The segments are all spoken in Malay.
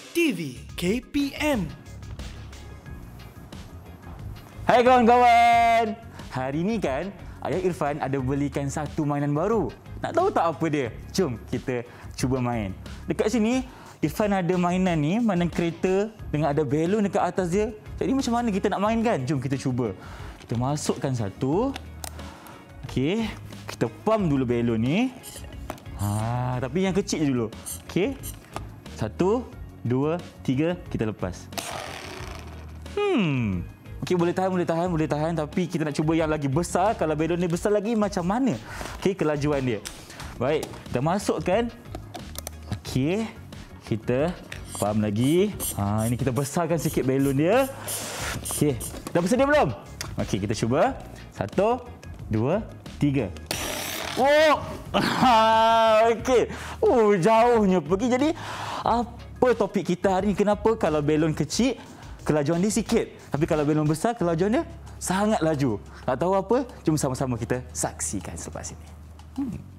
TV KPM. Hai kawan-kawan. Hari ni kan Ayah Irfan ada belikan satu mainan baru. Nak tahu tak apa dia? Jom kita cuba main. Dekat sini Irfan ada mainan ni, mainan kereta dengan ada balon dekat atas dia. Jadi macam mana kita nak main kan? Jom kita cuba. Kita masukkan satu. Okey, kita pump dulu balon ni. Ha, tapi yang kecil je dulu. Okey. Satu, dua, tiga, kita lepas. Hmm. Okey, boleh tahan, boleh tahan, boleh tahan. Tapi kita nak cuba yang lagi besar. Kalau belon ni besar lagi, macam mana? Okey, kelajuan dia. Baik, kita masukkan. Okey, kita faham lagi. Ha, ini kita besarkan sikit belon dia. Okey, dah bersedia belum? Okey, kita cuba. Satu, dua, tiga. Oh, okey. Oh, jauhnya pergi. Jadi, apa? apa topik kita hari ini kenapa kalau belon kecil kelajuan dia sikit tapi kalau belon besar kelajuan dia sangat laju. Tak tahu apa? Jom sama-sama kita saksikan selepas ini. Hmm.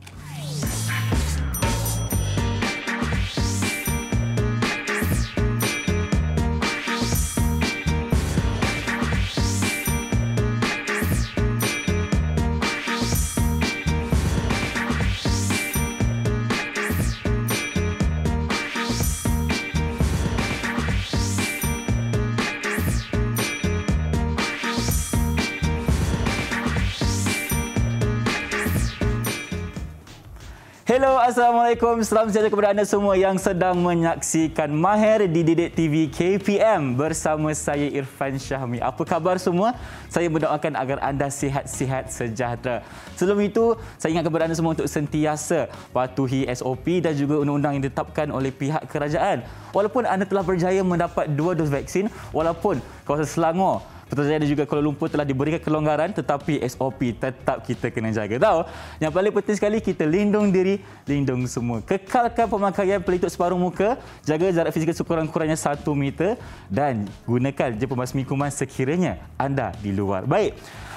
Hello, Assalamualaikum. Salam sejahtera kepada anda semua yang sedang menyaksikan Maher di Didik TV KPM bersama saya Irfan Syahmi. Apa khabar semua? Saya mendoakan agar anda sihat-sihat sejahtera. Sebelum itu, saya ingat kepada anda semua untuk sentiasa patuhi SOP dan juga undang-undang yang ditetapkan oleh pihak kerajaan. Walaupun anda telah berjaya mendapat dua dos vaksin, walaupun kawasan Selangor Kota dan juga Kuala Lumpur telah diberikan kelonggaran tetapi SOP tetap kita kena jaga tahu. Yang paling penting sekali kita lindung diri, lindung semua. Kekalkan pemakaian pelitup separuh muka, jaga jarak fizikal sekurang-kurangnya 1 meter dan gunakan je pembasmi kuman sekiranya anda di luar. Baik.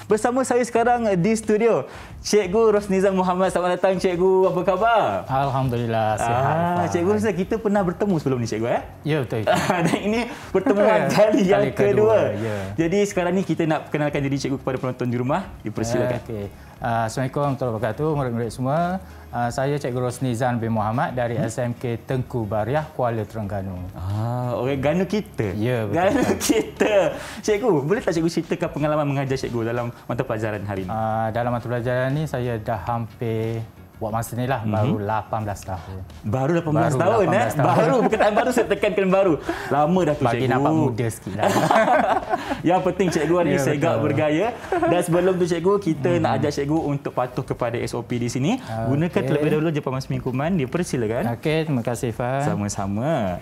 Bersama saya sekarang di studio Cikgu Rosnizam Muhammad Selamat datang Cikgu Apa khabar? Alhamdulillah ah, Sihat ah, Cikgu Rosnizam Kita pernah bertemu sebelum ni Cikgu eh? Ya betul, betul. Dan ini pertemuan ya, kali yang kedua, kedua. Ya. Jadi sekarang ni kita nak perkenalkan diri Cikgu Kepada penonton di rumah Dipersilakan ya, okay. Ah, Assalamualaikum warahmatullahi wabarakatuh Murid-murid semua Ah, saya Cikgu Rosnizan bin Muhammad dari hmm? SMK Tengku Bariah, Kuala Terengganu. Ah, orang Ganu kita. Ya, betul. Ganu kita. Cikgu, boleh tak Cikgu ceritakan pengalaman mengajar Cikgu dalam mata pelajaran hari ini? Uh, dalam mata pelajaran ini, saya dah hampir Buat masa ni lah mhm. baru mm-hmm. 18 tahun. Baru 18, baru 18 tahun eh? Baru, perkataan baru saya tekankan baru. Lama dah tu Bagi cikgu. Bagi nampak muda sikit lah. Yang penting cikgu ni yeah, segak betul. bergaya. Dan sebelum tu cikgu, kita mm-hmm. nak mhm. ajak cikgu untuk patuh kepada SOP di sini. Okay. Gunakan terlebih dahulu Jepang Masmi Kuman. Dia persilakan. Okey, terima kasih Fah. Sama-sama.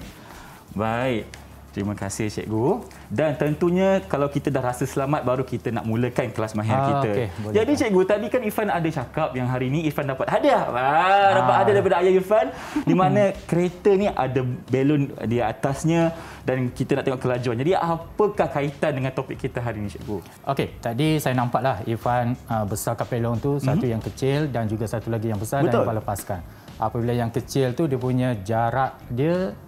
Baik. Terima kasih cikgu. Dan tentunya kalau kita dah rasa selamat baru kita nak mulakan kelas mahir ah, kita. Okay. Jadi cikgu tadi kan Ifan ada cakap yang hari ini Ifan dapat hadiah. Wah, dapat ah. hadiah daripada ayah Ifan di mana kereta ni ada balon di atasnya dan kita nak tengok kelajuan. Jadi apakah kaitan dengan topik kita hari ini cikgu? Okey, tadi saya nampaklah Ifan uh, ah, besar kapelong tu satu mm-hmm. yang kecil dan juga satu lagi yang besar Betul. dan lepaskan. Apabila yang kecil tu dia punya jarak dia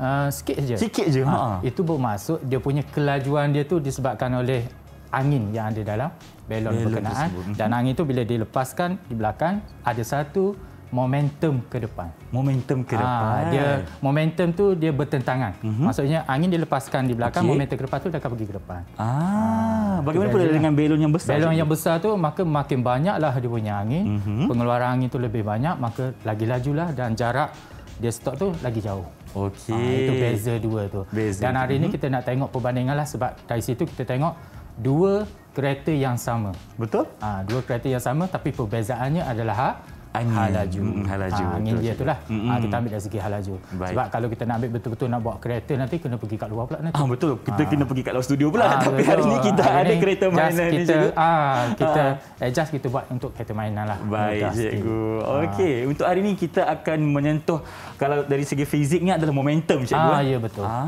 Ah, sikit saja. Sikit saja. Ah, ha. Itu bermaksud dia punya kelajuan dia tu disebabkan oleh angin yang ada dalam belon, belon berkenaan. Tersebut. Mhm. Dan angin itu bila dilepaskan di belakang, ada satu momentum ke depan. Momentum ke ah, depan. Ha, dia momentum tu dia bertentangan. Uh mhm. -huh. Maksudnya angin dilepaskan di belakang, okay. momentum ke depan tu dia akan pergi ke depan. Ah, ha, bagaimana pula dengan belon yang besar? Belon yang ini? besar tu maka makin banyaklah dia punya angin. Uh mhm. -huh. Pengeluaran angin tu lebih banyak, maka lagi lajulah dan jarak dia stop tu lagi jauh. Okey. Ha, itu beza dua tu. Beza Dan hari ini kita nak tengok perbandingan lah sebab dari situ kita tengok dua kereta yang sama. Betul. Ha, dua kereta yang sama tapi perbezaannya adalah ha, angin halaju. Hmm, halaju. Ha, ah, angin dia itulah. Hmm, ah, hmm. Ha, kita ambil dari segi halaju. Baik. Sebab kalau kita nak ambil betul-betul nak bawa kereta nanti kena pergi kat luar pula nanti. Ah betul. Kita ha. kena pergi kat luar studio pula. Ha, Tapi betul. hari ini kita hari ada ni, kereta mainan ni kita, juga. ha, kita ha. adjust eh, kita buat untuk kereta mainan lah. Baik cikgu. Okey, ha. untuk hari ini kita akan menyentuh kalau dari segi fiziknya adalah momentum cikgu. Ah ha, ya betul. ha.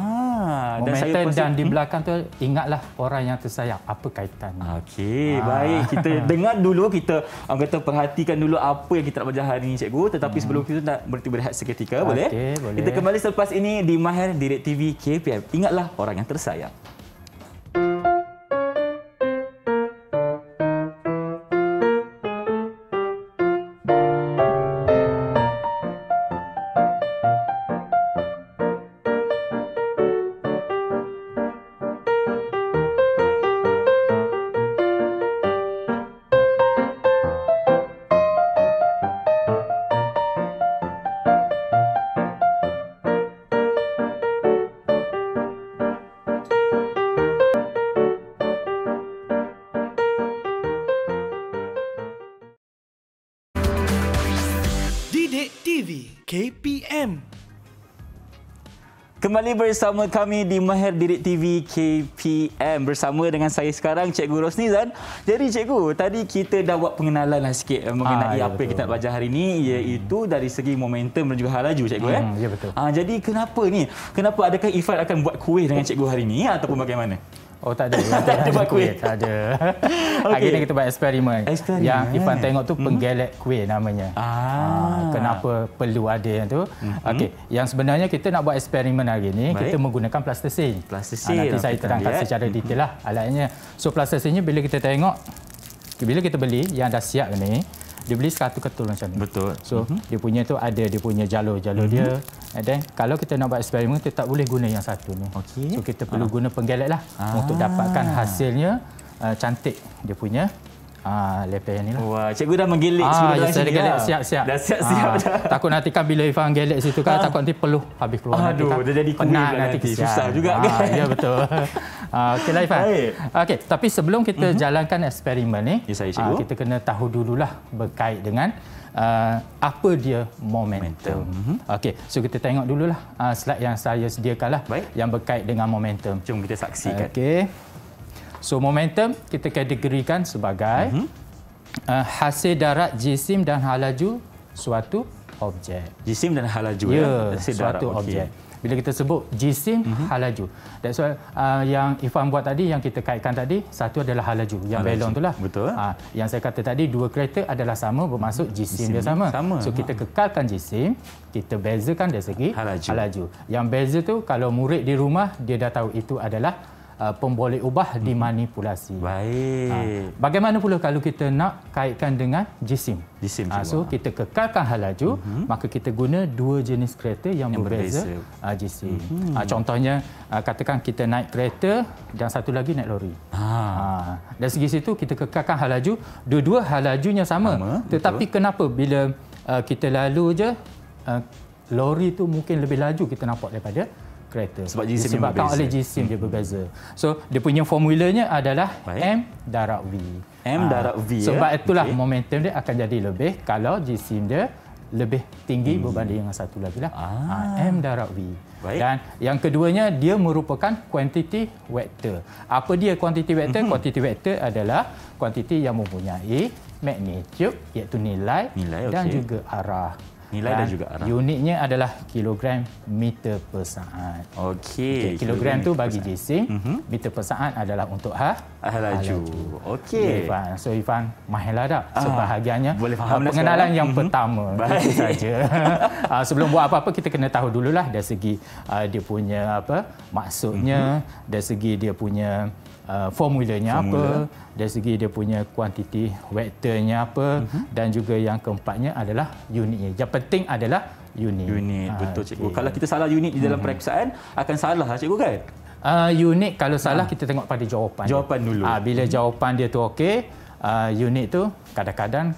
Ah, dan saya dan di belakang tu ingatlah orang yang tersayang apa kaitannya. Okey, ha. baik kita dengar dulu kita orang kata perhatikan dulu apa yang kita nak belajar hari ini cikgu tetapi hmm. sebelum itu nak berhenti berehat seketika okay, boleh? boleh? Kita kembali selepas ini di Mahir Direct TV KPM. Ingatlah orang yang tersayang. kembali bersama kami di Maher Direct TV KPM bersama dengan saya sekarang Cikgu Rosnizan. Jadi cikgu, tadi kita dah buat pengenalan lah sikit eh, mengenai ah, ya, apa yang kita nak belajar hari ini hmm. iaitu hmm. dari segi momentum dan juga hal laju cikgu eh. hmm, eh. Ya betul. Ah, jadi kenapa ni? Kenapa adakah Ifat akan buat kuih dengan cikgu hari ini ataupun bagaimana? Oh tak ada. tak ada buat kuih. Tak ada. okay. Akhirnya kita buat eksperimen. Experiment. Yang eh? Ipan tengok tu hmm? penggelek hmm. kuih namanya. Ah. ah. kenapa perlu ada yang tu. Hmm. Okey. Yang sebenarnya kita nak buat eksperimen hari ni. Baik. Kita menggunakan plastisin. Plastisin. Ah, nanti saya terangkan eh. secara hmm. detail hmm. lah alatnya. So plastisinnya bila kita tengok. Bila kita beli yang dah siap ni dia beli 100 ketul macam ni. Betul. So mm-hmm. dia punya tu ada dia punya jalur-jalur mm-hmm. dia. Mhm. And then kalau kita nak buat eksperimen kita tak boleh guna yang satu ni. Okey. So kita perlu ah. guna penggelet lah ah. untuk dapatkan hasilnya uh, cantik dia punya Ah, lepas ni lah. Wah, cikgu dah menggelik ah, sebelum ya, saya dah siap, siap. Dah siap, siap ah, dah. Takut nanti kan bila Ifan gelik situ kan, ah. takut nanti peluh habis keluar. Ah nanti, kan. dah jadi kuih nanti. nanti. Susah juga ah, kan. Ya, betul. ah, Okey lah, Ifan. Okey, tapi sebelum kita uh-huh. jalankan eksperimen ni, ya, ah, kita kena tahu dululah berkait dengan Uh, apa dia momentum. momentum. Mm-hmm. Okey, so kita tengok dululah uh, slide yang saya sediakanlah Baik. yang berkait dengan momentum. Jom kita saksikan. Okey. So momentum kita kategorikan sebagai uh-huh. uh, hasil darat jisim dan halaju suatu objek. Jisim dan halaju ya, ya. hasil suatu darat objek. Bila kita sebut jisim uh-huh. halaju. That's why uh, yang Ifan buat tadi yang kita kaitkan tadi satu adalah halaju yang halaju. belon itulah. Betul. Ha, yang saya kata tadi dua kereta adalah sama bermaksud mhm. jisim, jisim dia sama. sama. So kita ha. kekalkan jisim, kita bezakan dari segi halaju. halaju. Yang beza tu kalau murid di rumah dia dah tahu itu adalah Uh, pemboleh ubah hmm. dimanipulasi. Baik. Ha, bagaimana pula kalau kita nak kaitkan dengan jisim? Jisim ha, So kita kekalkan hal laju, hmm. maka kita guna dua jenis kereta yang, yang berbeza, berbeza. Ha, jisim. Hmm. Ha, contohnya ha, katakan kita naik kereta dan satu lagi naik lori. Ha. ha. Dan segi situ kita kekalkan hal laju, dua-dua hal lajunya sama. sama Tetapi betul. kenapa bila uh, kita lalu je uh, lori tu mungkin lebih laju kita nampak daripada uh, kereta. Sebab jenis sebab oleh jisim hmm. dia berbeza. So dia punya formulanya adalah Baik. M darab V. M ah. darab V. Ha. Sebab ya? itulah okay. momentum dia akan jadi lebih kalau jisim dia lebih tinggi hmm. berbanding dengan satu lagi lah. Ah. ah. M darab V. Baik. Dan yang keduanya dia merupakan quantity vector. Apa dia quantity vector? Mm-hmm. Quantity vector adalah quantity yang mempunyai magnitude iaitu nilai, nilai dan okay. juga arah. Nilai dan, dan juga arah. Unitnya adalah kilogram meter per saat. Okey. Okay, kilogram, kilogram tu bagi JC, uh-huh. Mhm. meter per saat adalah untuk ha? Ah, laju. Okey. Okay, so Ivan, mahirlah dah ah, sebahagiannya. Boleh faham lah Pengenalan sekarang. yang uh-huh. pertama. Baik. saja. uh, sebelum buat apa-apa, kita kena tahu dululah dari segi uh, dia punya apa maksudnya, uh-huh. dari segi dia punya Uh, formulanya Formula. apa dari segi dia punya kuantiti vektornya apa uh-huh. dan juga yang keempatnya adalah unitnya. Japan penting adalah unit. Unit ah, betul cikgu. Okay. Kalau kita salah unit di dalam hmm. peperiksaan akan salah ah, cikgu kan? Uh, unit kalau salah ha. kita tengok pada jawapan. Jawapan dia. dulu. Uh, bila hmm. jawapan dia tu okey, uh, unit tu kadang-kadang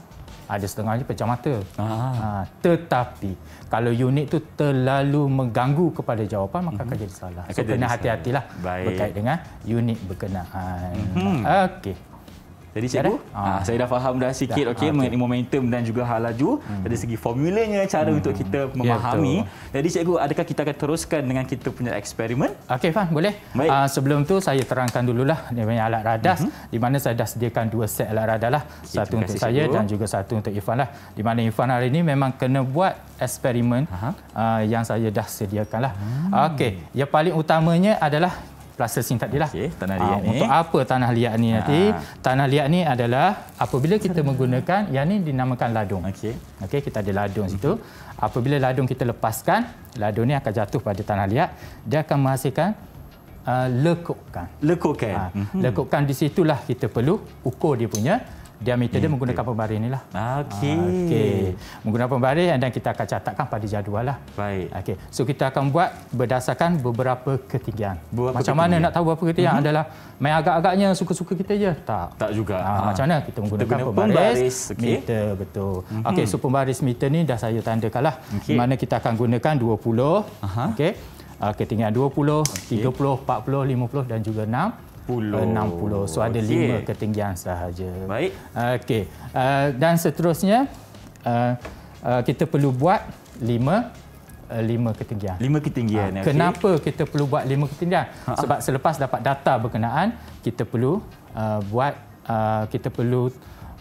ada setengahnya pecah mata. Uh, tetapi kalau unit tu terlalu mengganggu kepada jawapan maka akan mhm. jadi salah. So kena hati-hatilah berkait dengan unit berkenaan. Hmm. Okey. Jadi cikgu, ah, ah. saya dah faham dah sikit okey okay. Ah, mengenai momentum dan juga hal laju hmm. dari segi formulanya cara hmm. untuk kita ya, memahami. Ya, Jadi cikgu, adakah kita akan teruskan dengan kita punya eksperimen? Okey faham, boleh. Uh, sebelum tu saya terangkan dululah punya alat radas hmm. di mana saya dah sediakan dua set alat radas lah. Okay, satu untuk saya cikgu. dan juga satu untuk Ifan lah. Di mana Ifan hari ini memang kena buat eksperimen uh, yang saya dah sediakan lah. Hmm. Okey, yang paling utamanya adalah plaster sing tadi lah. Okay, tanah liat ah, ni. Untuk apa tanah liat ni nanti? Ha. Ah. Tanah liat ni adalah apabila kita menggunakan yang ni dinamakan ladung. Okey. Okey, kita ada ladung situ. Apabila ladung kita lepaskan, ladung ni akan jatuh pada tanah liat, dia akan menghasilkan uh, ah, lekukan. Lekukan. Ha, mhm. lekukan di situlah kita perlu ukur dia punya dia yeah. dia menggunakan pembaris inilah. Okey. Okey. Menggunakan pembaris lah. ah, dan kita akan catatkan pada jadual lah. Baik. Okey. So kita akan buat berdasarkan beberapa ketinggian. Berapa macam ketinggian? mana nak tahu berapa ketinggian? Mm -hmm. Adalah main agak-agaknya suka-suka kita je. Tak. Tak juga. Ha, ha. macam mana kita menggunakan kita guna pembaris, pembaris okay. meter betul. Mm -hmm. Okey, so pembaris meter ni dah saya tandakanlah. Okay. Di mana kita akan gunakan 20. Uh -huh. Okey. Uh, ketinggian 20, okay. 30, 40, 50 dan juga 6. 60. So ada okay. 5 ketinggian sahaja. Baik. Okey. Uh, dan seterusnya uh, uh, kita perlu buat lima, lima ketinggian. Lima ketinggian. Ha, kenapa okay. kita perlu buat lima ketinggian? Ha, ha. Sebab selepas dapat data berkenaan, kita perlu uh, buat, uh, kita perlu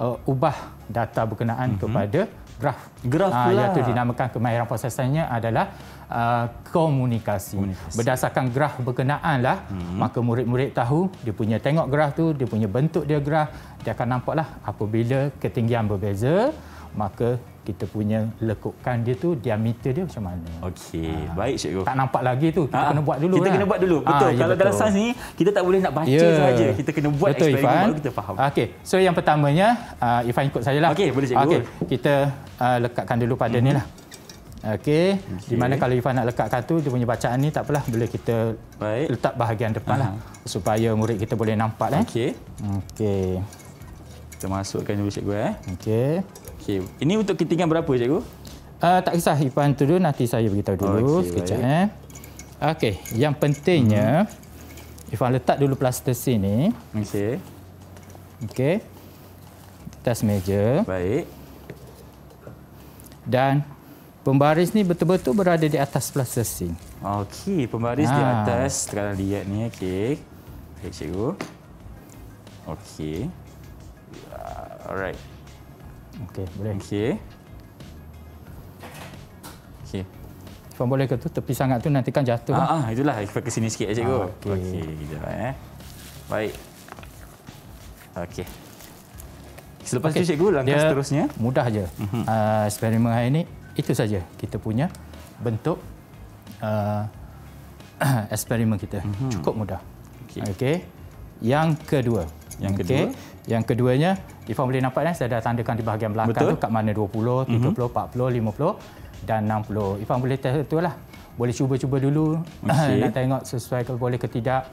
uh, ubah data berkenaan mm -hmm. kepada graf. Graf pula. Ha, iaitu dinamakan kemahiran prosesannya adalah Uh, komunikasi. komunikasi. Berdasarkan graf berkenaan lah, hmm. maka murid-murid tahu dia punya tengok graf tu, dia punya bentuk dia graf, dia akan nampak nampaklah apabila ketinggian berbeza, maka kita punya lekukan dia tu diameter dia macam mana okey ha. baik cikgu tak nampak lagi tu kita ha. kena buat dulu kita kan? kena buat dulu ah, betul ha, kalau betul. dalam sains ni kita tak boleh nak baca yeah. Ya. saja kita kena buat betul, eksperimen Ifan. baru kita faham okey so yang pertamanya uh, Ifan ikut saya lah okey boleh cikgu okey kita uh, lekatkan dulu pada mm-hmm. ni lah Okey. Okay. Di mana kalau Ifan nak lekatkan tu, dia punya bacaan ni tak apalah. Boleh kita Baik. letak bahagian depan lah. Supaya murid kita boleh nampak. Okey. Eh. Okey. Okay. Kita masukkan dulu cikgu. Eh. Okey. Okay. Ini untuk ketinggian berapa cikgu? Uh, tak kisah Ifan tu dulu. Nanti saya beritahu dulu okay, sekejap. Baik. Eh. Okey. Yang pentingnya, hmm. Ifan letak dulu plaster sini. Okey. Okey. Tas meja. Baik. Dan pembaris ni betul-betul berada di atas plastisin. Okey, pembaris ha. di ah. atas Sekarang lihat ni okey. Okey cikgu. Okey. Alright. Okey, boleh. Okey. Okey. Cuma boleh ke tu tepi sangat tu nanti kan jatuh. Ah, ah itulah ke sini sikit eh, cikgu. Ah, okey, okay, jap eh. Baik. Okey. Selepas okay. tu cikgu langkah Dia seterusnya mudah aje. Uh mhm. ah, -huh. uh, eksperimen hari ini itu saja kita punya bentuk uh, eksperimen kita mm-hmm. cukup mudah okey okay. yang kedua yang kedua okay. yang keduanya ifan boleh nampak kan saya dah tandakan di bahagian belakang Betul. tu kat mana 20 30 mm-hmm. 40 50 dan 60 ifan boleh test tu lah boleh cuba-cuba dulu okay. nak tengok sesuai ke boleh ke tidak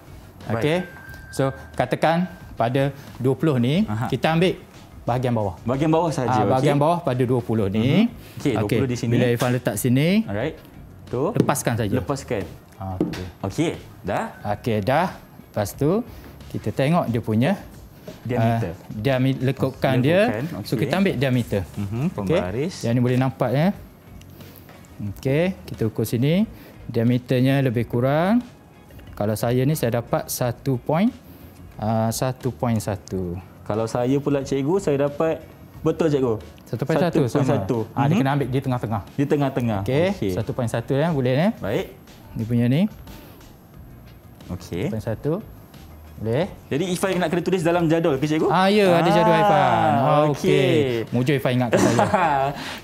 okey so katakan pada 20 ni Aha. kita ambil bahagian bawah. Bahagian bawah saja. Ah, bahagian okay. bawah pada 20 ni. Mm-hmm. Okey, 20 okay. di sini. Bila Irfan letak sini. Alright. Tu. Lepaskan saja. Lepaskan. Okey. Okey, dah. Okey, dah. Lepas tu kita tengok dia punya diameter. Uh, diameter lekukan, lekukan dia. Okay. So kita ambil diameter. Mhm. Pembaris. Okay. Yang ni boleh nampak ya. Okey, kita ukur sini. Diameternya lebih kurang kalau saya ni saya dapat 1.1.1. Uh, kalau saya pula cikgu, saya dapat betul cikgu. 1.1 satu. Ha, dia mhm. kena ambil di tengah-tengah. Di tengah-tengah. Okey. Okay. 1.1 ya, boleh ya. Baik. Ni punya ni. Okey. 1.1. Boleh. Jadi Ifai nak kena tulis dalam jadual ke cikgu? Ah, ya, ah, ada jadual Ifan. Ah, okey. Okay. Mujur Ifan ingat ke saya.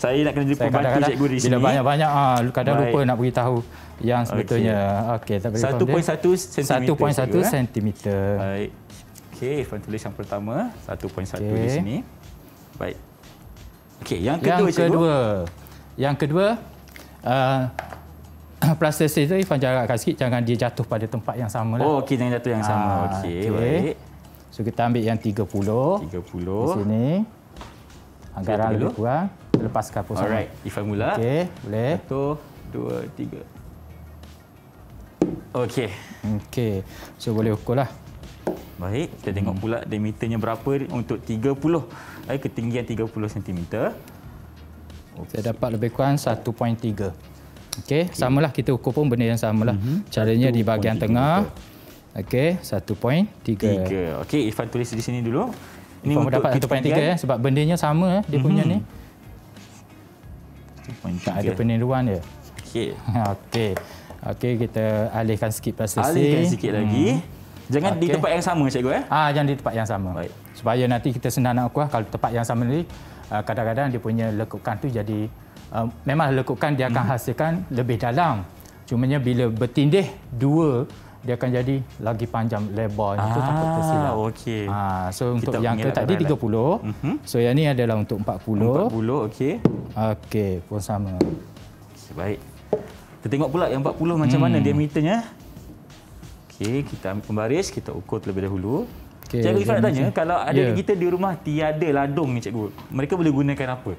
saya nak kena jumpa kadang -kadang, cikgu di sini. Bila banyak-banyak, ah, kadang Baik. lupa nak beritahu yang sebetulnya. Okey, okay, tak boleh 1.1 cm. 1.1 cm. Baik. Okey, front tulis yang pertama 1.1 okay. di sini. Baik. Okey, yang kedua. Yang cikgu. kedua. Yang kedua uh, proses itu Ifan jarakkan sikit jangan dia jatuh pada tempat yang sama. Lah. Oh, okey jangan jatuh yang ah, sama. Okey, okay. baik. So kita ambil yang 30. 30. Di sini. Anggaran lebih kurang. Lepas kapur sama. Alright, Ifan mula. Okey, boleh. Satu, dua, tiga. Okey. Okey. So boleh ukurlah. lah. Baik, kita tengok hmm. pula diameternya berapa untuk 30. Eh, ketinggian 30 cm. Okay. Saya dapat lebih kurang 1.3. Okey, okay. samalah kita ukur pun benda yang samalah. Hmm. Caranya 1. di bahagian 3. tengah. Okey, 1.3. 3. Okey, Ifan tulis di sini dulu. Ini Ifan dapat 1.3 ya, eh, sebab benda bendanya sama ya, dia punya hmm. ni. Tak ada peniruan dia. Okey. Okey. Okey, kita alihkan sikit prosesi. Alihkan sikit lagi. Hmm. Jangan okay. di tempat yang sama cikgu eh. Ah jangan di tempat yang sama. Baik. Supaya nanti kita senang nak kuah kalau tempat yang sama ni ah, kadang-kadang dia punya lekukan tu jadi ah, memang lekukan dia akan mm-hmm. hasilkan lebih dalam. Cuma Cumanya bila bertindih dua dia akan jadi lagi panjang lebar ah, itu takut tersilap. Okey. Ha, so untuk yang tu tadi 30. Uh-huh. Mhm. So yang ni adalah untuk 40. 40 okey. Okey, pun sama. Baik. Kita tengok pula yang 40 macam hmm. mana diameternya. Eh? Okey, kita ambil pembaris, kita ukur terlebih dahulu. Okay, cikgu Ifrat tanya, cik. kalau ada yeah. kita di rumah tiada ladung ni cikgu, mereka boleh gunakan apa?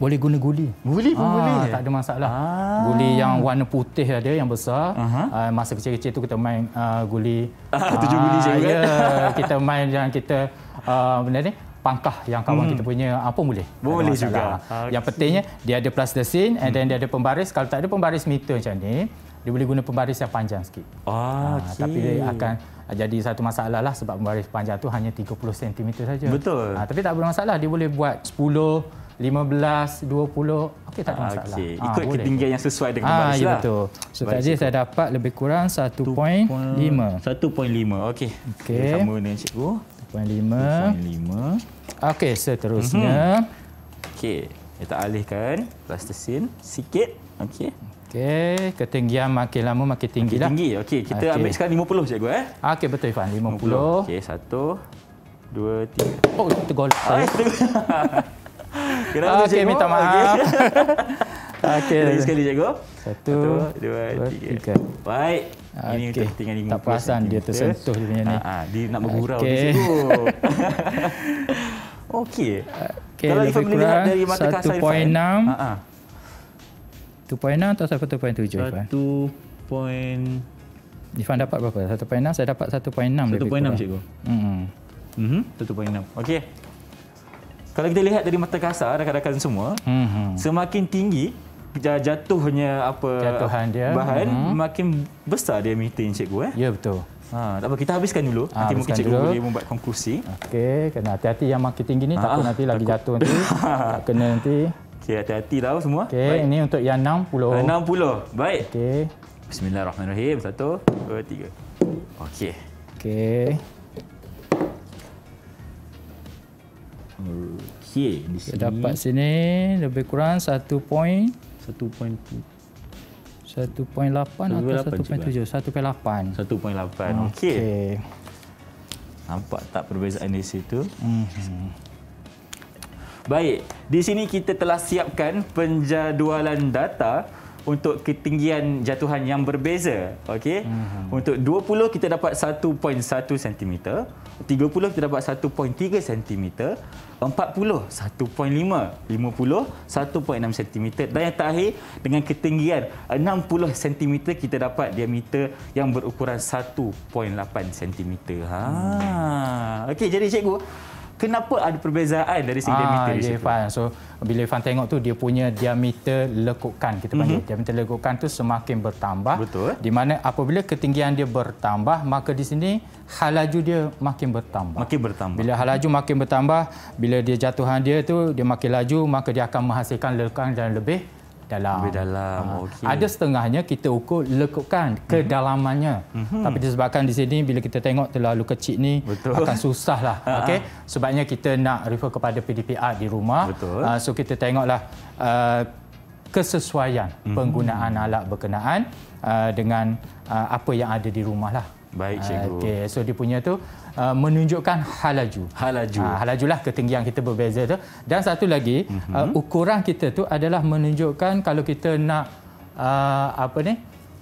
Boleh guna guli. Guli pun ah, boleh? Tak ada masalah. Ah. Guli yang warna putih ada, yang besar. Uh -huh. uh, masa kecil-kecil tu kita main uh, guli. Ah, tujuh guli cikgu ya, kan? Ya, kita main yang kita, uh, benda ni, pangkah yang kawan hmm. kita punya, apa boleh. Boleh juga. Yang okay. pentingnya, dia ada plastasin, hmm. then dia ada pembaris. Kalau tak ada pembaris meter macam ni, dia boleh guna pembaris yang panjang sikit. Ah, ah okay. Tapi dia akan ah, jadi satu masalah lah sebab pembaris panjang tu hanya 30 cm saja. Betul. Ha, tapi tak ada masalah. Dia boleh buat 10, 15, 20. Okey, tak ada masalah. Okay. Ikut ha, ketinggian yang sesuai dengan ha, baris ya, lah. Betul. So, tadi saya dapat lebih kurang 1.5. 1.5. Okey. Okay. Sama dengan cikgu. 1.5. 1.5. Okey, seterusnya. Mm-hmm. Okey. Kita alihkan plastisin sikit. Okey. Okey, ketinggian makin lama makin tinggi makin lah. Tinggi. Okey, kita okay. ambil sekarang 50 cikgu eh. Okey, betul Ifan, 50. 50. Okey, satu, dua, tiga. Oh, tergol. Kira okay, cikgu. minta maaf. Okey. Lagi sekali cikgu. Satu, dua, tiga. Baik. Ini okay. tinggal lima Tak perasan dia tersentuh dia punya ni. Ha, dia nak bergurau okay. di situ. Okey. Okey. Kalau Ifan boleh lihat dari mata kasar Ifan. 1.6. Ha, ha. 2.6 atau 1.7 Ifan? 1. Point... Ifan dapat berapa? 1.6 saya dapat 1.6 lebih 1.6 cikgu. Hmm. Mhm. 1.6. Okey. Kalau kita lihat dari mata kasar rakan-rakan semua, mm-hmm. semakin tinggi jatuhnya apa jatuhan dia bahan mm-hmm. makin besar dia emitting cikgu eh. Ya betul. Ha, tak apa kita habiskan dulu. Ha, nanti mungkin cikgu dulu. boleh membuat konklusi. Okey, kena hati-hati yang makin tinggi ni ha, takut nanti takut. lagi jatuh nanti. tak kena nanti. Okey, hati-hati tau lah semua. Okey, ini untuk yang 60. 60. Baik. Okey. Bismillahirrahmanirrahim. Satu, dua, tiga. Okey. Okey. Okey, di sini. dapat sini lebih kurang satu poin. satu poin. 1.8 atau 1.7? 1.8. 1.8. Okey. Nampak tak perbezaan di situ? -hmm. Baik, di sini kita telah siapkan penjadualan data untuk ketinggian jatuhan yang berbeza. Okey. Mm-hmm. Untuk 20 kita dapat 1.1 cm, 30 kita dapat 1.3 cm, 40 1.5, 50 1.6 cm dan yang terakhir dengan ketinggian 60 cm kita dapat diameter yang berukuran 1.8 cm. Ha. Hmm. Okey, jadi cikgu, kenapa ada perbezaan dari segi ah, diameter yeah, di situ? So, bila Irfan tengok tu dia punya diameter lekukan kita panggil. Mm-hmm. Diameter lekukan tu semakin bertambah. Betul. Di mana apabila ketinggian dia bertambah, maka di sini halaju dia makin bertambah. Makin bertambah. Bila halaju makin bertambah, bila dia jatuhan dia tu dia makin laju, maka dia akan menghasilkan lekukan yang lebih dalam. Lebih dalam. Ha. Ah. Okay. Ada setengahnya kita ukur lekukan mhm. kedalamannya. Mm-hmm. Tapi disebabkan di sini bila kita tengok terlalu kecil ni Betul. akan susahlah. Ah. Okey. Sebabnya kita nak refer kepada PDPR di rumah. Betul. Uh, so kita tengoklah uh, kesesuaian mm-hmm. penggunaan alat berkenaan uh, dengan uh, apa yang ada di rumah lah Baik ah, cikgu. Okey, so dia punya tu uh, menunjukkan halaju. Halaju. Uh, halajulah ketinggian kita berbeza tu. Dan satu lagi, mm-hmm. uh, ukuran kita tu adalah menunjukkan kalau kita nak uh, apa ni?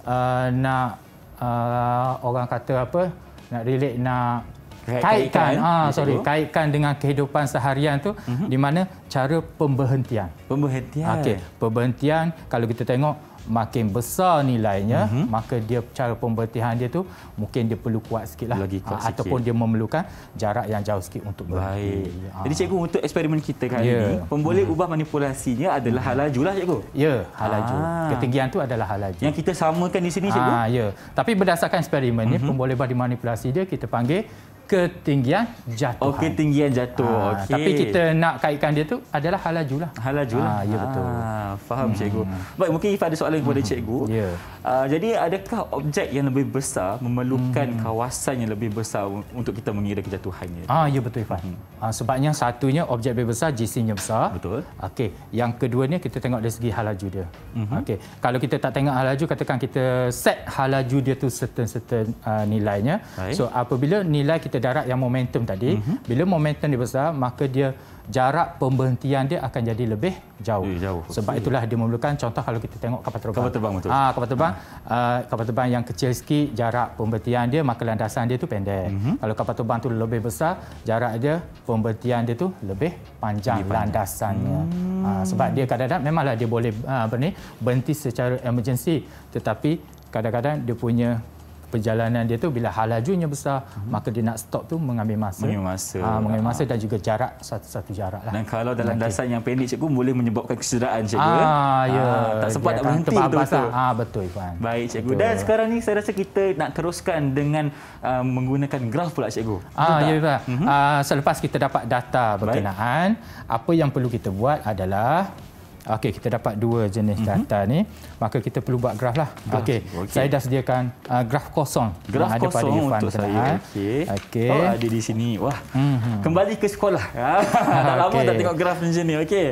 Uh, nak uh, orang kata apa? Nak relate nak kaitkan ah ha, sorry kaitkan dengan kehidupan seharian tu uh-huh. di mana cara pemberhentian pemberhentian okey pemberhentian kalau kita tengok makin besar nilainya uh-huh. maka dia cara pemberhentian dia tu mungkin dia perlu kuat sikitlah Lagi kuat ah, sikit. ataupun dia memerlukan jarak yang jauh sikit untuk berhenti. baik ha. jadi cikgu untuk eksperimen kita kali yeah. ini pemboleh uh ubah manipulasinya adalah hmm. halajulah cikgu ya halaju ha. ketinggian tu adalah halaju yang kita samakan di sini cikgu ha, ya tapi berdasarkan eksperimen uh-huh. ni mhm. pemboleh ubah manipulasi dia kita panggil Oh, ketinggian jatuh. Ah, Okey, ketinggian jatuh. Ha, okay. Tapi kita nak kaitkan dia tu adalah halaju halajulah. Halajulah. Ha, ah, ya betul. Ha, faham hmm. cikgu. Baik, mungkin Ifa ada soalan hmm. kepada cikgu. Yeah. Ya. Uh, jadi adakah objek yang lebih besar memerlukan hmm. kawasan yang lebih besar untuk kita mengira kejatuhannya? Ah, ya betul Ifa. Hmm. Ha, sebabnya satunya objek lebih besar jisimnya besar. Betul. Okey, yang kedua ni kita tengok dari segi halaju dia. Hmm. Okey. Kalau kita tak tengok halaju katakan kita set halaju dia tu certain-certain uh, nilainya. Baik. So apabila nilai kita darat yang momentum tadi mm-hmm. bila momentum dia besar maka dia jarak pemberhentian dia akan jadi lebih jauh, eh, jauh. sebab okay. itulah dia memerlukan contoh kalau kita tengok kapal terbang kapal terbang betul ah kapal terbang ha. uh, kapal terbang yang kecil sikit jarak pemberhentian dia maka landasan dia tu pendek mm-hmm. kalau kapal terbang tu lebih besar jarak dia pemberhentian dia tu lebih panjang, panjang. landasannya hmm. ha, sebab dia kadang-kadang memanglah dia boleh uh, apa ni berhenti secara emergency tetapi kadang-kadang dia punya perjalanan dia tu bila halajunya besar hmm. maka dia nak stop tu mengambil masa mengambil masa ha, mengambil masa ah. dan juga jarak satu-satu jarak lah. dan kalau dalam okay. dasar yang pendek cikgu boleh menyebabkan kecederaan cikgu eh? ah, kan? ya. ha, tak sempat dia nak berhenti betul -betul. Lah. Ha, betul Ivan baik cikgu betul. dan sekarang ni saya rasa kita nak teruskan dengan uh, menggunakan graf pula cikgu ah, ya Ivan mm -hmm. uh, selepas kita dapat data berkenaan baik. apa yang perlu kita buat adalah Okey, kita dapat dua jenis mhm. data mm-hmm. ni, maka kita perlu buat graf lah. Okey, okay. saya dah sediakan uh, graf kosong. Graf yang kosong untuk saya. Okey. Okay. Okay. Oh, ada di sini. Wah. Mm-hmm. Kembali ke sekolah. Ah, tak lama okay. tak tengok graf macam ni. Okey.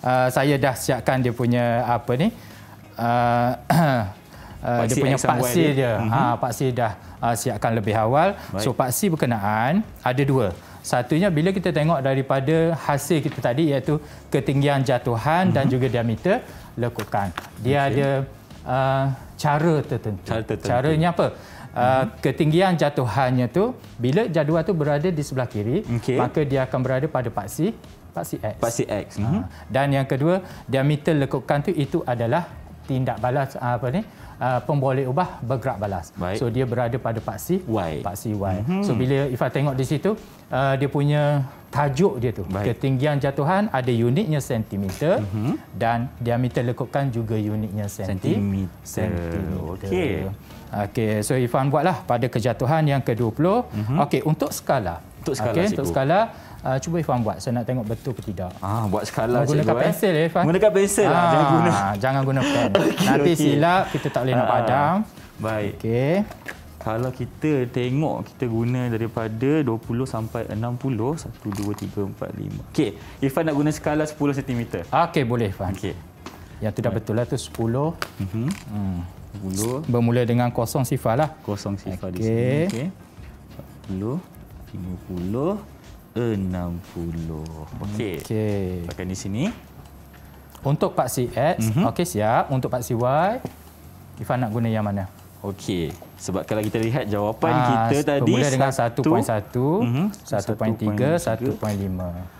Uh, saya dah siapkan dia punya apa ni? Uh, Uh, dia punya paksi dia. dia. Mhm. Uh-huh. Ha paksi dah uh, siapkan lebih awal. Baik. So paksi berkenaan ada dua. Satunya bila kita tengok daripada hasil kita tadi iaitu ketinggian jatuhan mm-hmm. dan mhm. juga diameter lekukan. Dia okay. ada uh, cara tertentu. Cara tertentu. Caranya apa? Uh, mhm. ketinggian jatuhannya tu bila jadual tu berada di sebelah kiri okay. maka dia akan berada pada paksi paksi x paksi x mm-hmm. dan yang kedua diameter lekukan tu itu adalah tindak balas ah, apa ni Uh, pemboleh ubah bergerak balas. Baik. So dia berada pada paksi y. paksi Y. Mm-hmm. So bila Ifa tengok di situ, uh, dia punya tajuk dia tu. Baik. Ketinggian jatuhan ada unitnya sentimeter mm-hmm. dan diameter lekukan juga unitnya sentimeter. sentimeter. Okey. Okey, so Ifan buatlah pada kejatuhan yang ke-20. Mm-hmm. Okey, untuk skala untuk skala okay, untuk skala Uh, cuba Ifan buat saya nak tengok betul ke tidak. Ah buat skala cikgu. Eh. Eh, gunakan pensel ya Ifan. Gunakan pensel lah jangan ah, guna. jangan guna pen. okay, Nanti okay. silap kita tak boleh nak ah, padam. Baik. Okey. Kalau kita tengok kita guna daripada 20 sampai 60 1 2 3 4 5. Okey, Ifan nak guna skala 10 cm. Okey boleh Ifan. Okey. Yang tu dah betul lah tu 10. Mhm. Mm hmm. 10. Bermula dengan kosong sifar lah. Kosong sifar okay. di sini. Okey. 10. 50 60. Okey. Okey. Pakai di sini. Untuk Pak Si X, mm-hmm. okey siap. Untuk Pak Si Y, Ifan nak guna yang mana? Okey. Sebab kalau kita lihat jawapan Aa, ah, kita tadi... Bermula dengan 1.1, 1.3, 1.5.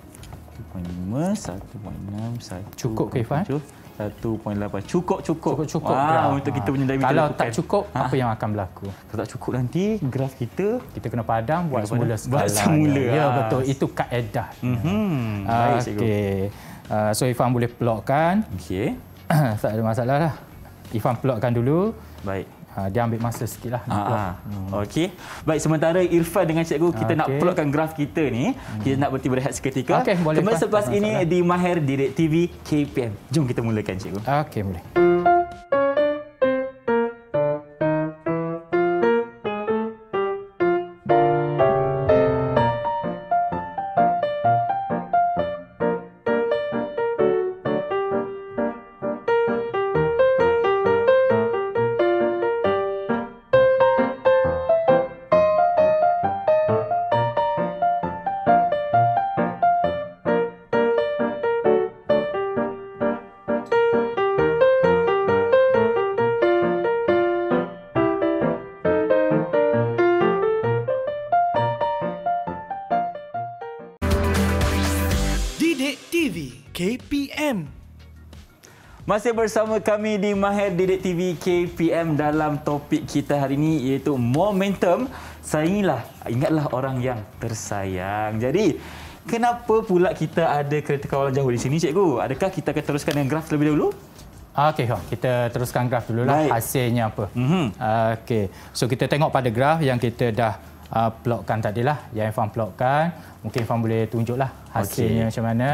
1.6 cukup ke Ifan 1.8 cukup cukup cukup cukup ah, ya. untuk kita punya diameter kalau tak kan? cukup ha? apa yang akan berlaku kalau tak cukup nanti graf kita kita kena padam buat semula padam. buat semula ya betul itu kaedah mm-hmm. Ah, baik cikgu okay. uh, ah, so Ifan boleh plotkan okey tak ada masalah lah Ifan plotkan dulu baik Ha, dia ambil masa sikit lah. Ah, ah. Hmm. Okey. Baik, sementara Irfan dengan cikgu, kita okay. nak plotkan graf kita ni. Hmm. Kita nak berhenti berehat seketika. Okay, boleh selepas ini lah. di Mahir Direct TV KPM. Jom kita mulakan cikgu. Okey, boleh. Masih bersama kami di Mahir Didik TV KPM dalam topik kita hari ini iaitu momentum. Sayangilah, ingatlah orang yang tersayang. Jadi, kenapa pula kita ada kereta kawalan jauh di sini, cikgu? Adakah kita akan teruskan dengan graf terlebih dahulu? Okey, kita teruskan graf dulu lah hasilnya apa. Mm -hmm. Okey, so kita tengok pada graf yang kita dah uh, plotkan tadi lah yang Irfan plotkan mungkin Irfan boleh tunjuk lah hasilnya okay. macam mana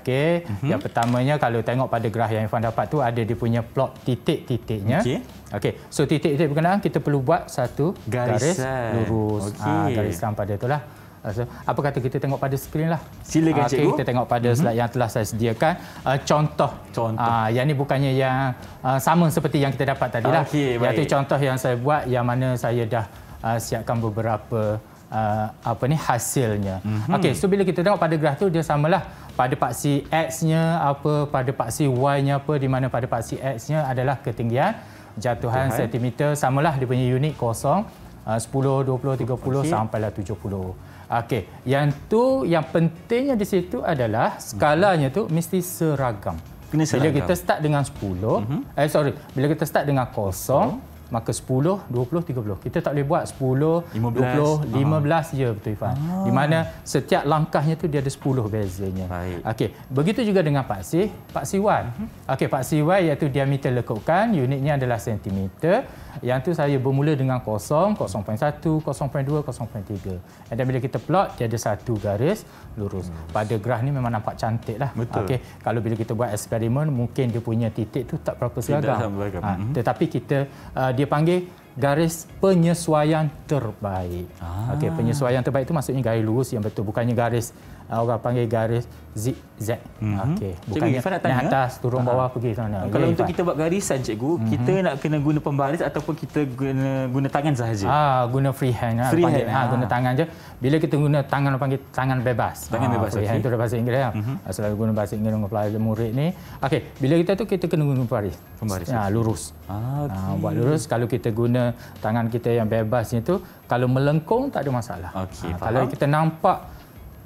okey mm -hmm. yang pertamanya kalau tengok pada graf yang Irfan dapat tu ada dia punya plot titik-titiknya okey okey so titik-titik berkenaan kita perlu buat satu garisan. garis lurus ah, okay. uh, gariskan pada itulah So, apa kata kita tengok pada skrin lah. Silakan ah, okay, cikgu. Kita tengok pada mm -hmm. yang telah saya sediakan. Uh, contoh. Contoh. Ah yang ini bukannya yang uh, sama seperti yang kita dapat tadi lah. Okay, Iaitu contoh yang saya buat yang mana saya dah uh, siapkan beberapa uh, apa ni hasilnya. Mm-hmm. Okey, so bila kita tengok pada graf tu dia samalah pada paksi X-nya apa pada paksi Y-nya apa di mana pada paksi X-nya adalah ketinggian jatuhan sentimeter samalah dia punya unit kosong uh, 10 20 30 okay. sampailah 70. Okey, yang tu yang pentingnya di situ adalah skalanya tu mesti seragam. Bila kita start dengan 10, mm-hmm. eh sorry, bila kita start dengan kosong, mm-hmm maka 10, 20, 30. Kita tak boleh buat 10, 15, 20, 15 uh-huh. ya betul Ifan. Uh-huh. Di mana setiap langkahnya tu dia ada 10 bezanya. Okey, begitu juga dengan Pak Si, Pak Si Wan. Uh-huh. Okey, Pak Si Wan iaitu diameter lekukan, unitnya adalah sentimeter. Yang tu saya bermula dengan kosong, 0.1, 0.2, 0.3. Dan bila kita plot, dia ada satu garis lurus. Hmm. Pada graf ni memang nampak cantik lah. Betul. Okay. Kalau bila kita buat eksperimen, mungkin dia punya titik tu tak berapa seragam. Tidak sama ha, mhm. Tetapi kita, uh, dia dia panggil garis penyesuaian terbaik. Ah. Okey, penyesuaian terbaik itu maksudnya garis lurus yang betul bukannya garis uh, orang panggil garis zigzag. Mm-hmm. Okey, bukannya cikgu, nak tanya. naik atas turun bawah uh pergi sana. Kalau yeah, untuk kita buat garisan cikgu, mm-hmm. kita mhm. nak kena guna pembaris ataupun kita guna guna tangan sahaja? Ah, guna freehand. hand lah, Free panggil, hand. Ah, guna ah. tangan je. Bila kita guna tangan orang panggil tangan bebas. Tangan ah, bebas. Free okay. itu dalam bahasa Inggeris. Mm-hmm. Ah, guna bahasa Inggeris dengan pelajar murid ni. Okey, bila kita tu kita kena guna pembaris. Pembaris. Ah, lurus. Ah, okay. ah, buat lurus kalau kita guna tangan kita yang bebas itu, kalau melengkung tak ada masalah. Okay, ha, kalau kita nampak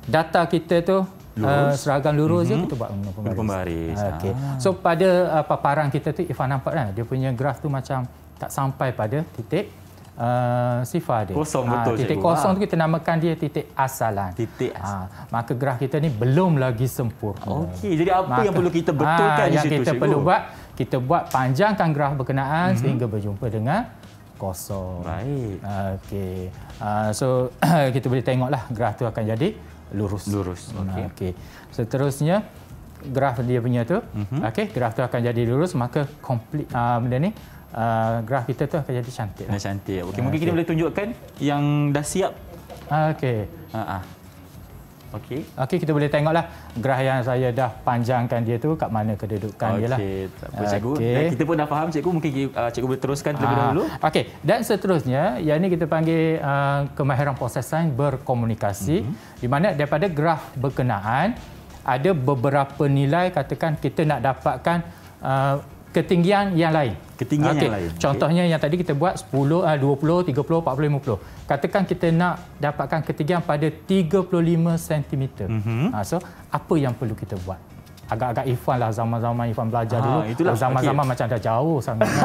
data kita tu eh, lurus. Uh, seragam lurus mm-hmm. je mhm. kita buat pembaris. pembaris. Okay. Ha. Ah. So pada uh, paparan kita tu Ifan nampak kan dia punya graf tu macam tak sampai pada titik Uh, eh, sifar dia. Kosong ah, betul. Ha, titik cikgu. kosong tu kita namakan dia titik asalan. Titik asalan. Ha, maka graf kita ni belum lagi sempurna. Okey, jadi apa maka, yang perlu kita betulkan ha, di situ? Yang kita cikgu. perlu buat, kita buat panjangkan graf berkenaan mm-hmm. sehingga berjumpa dengan kosong. Baik. Okey. Uh, so kita boleh tengoklah graf tu akan jadi lurus. Lurus. Hmm, okey. Okey. Seterusnya graf dia punya tu. Uh-huh. Okey, graf tu akan jadi lurus maka complete. uh, ah, benda ni. Uh, graf kita tu akan jadi cantik. Lah. Cantik. Okey, mungkin okay. kita boleh tunjukkan yang dah siap. Okey. Uh-huh. Okey. Okey kita boleh tengoklah graf yang saya dah panjangkan dia tu kat mana kedudukan okay. dia lah. Okey, tak cikgu. Okay. Kita pun dah faham cikgu, mungkin uh, cikgu boleh teruskan terlebih Aa. Ah, dahulu. Okey, dan seterusnya, yang ini kita panggil uh, kemahiran proses sains berkomunikasi mm -hmm. di mana daripada graf berkenaan ada beberapa nilai katakan kita nak dapatkan uh, ketinggian yang lain ketinggian okay. yang lain. Contohnya okay. yang tadi kita buat 10, 20, 30, 40, 50. Katakan kita nak dapatkan ketinggian pada 35 cm. Mm -hmm. so, apa yang perlu kita buat? Agak-agak Irfan lah zaman-zaman Irfan belajar ha, dulu. Zaman-zaman okay. macam dah jauh sangat.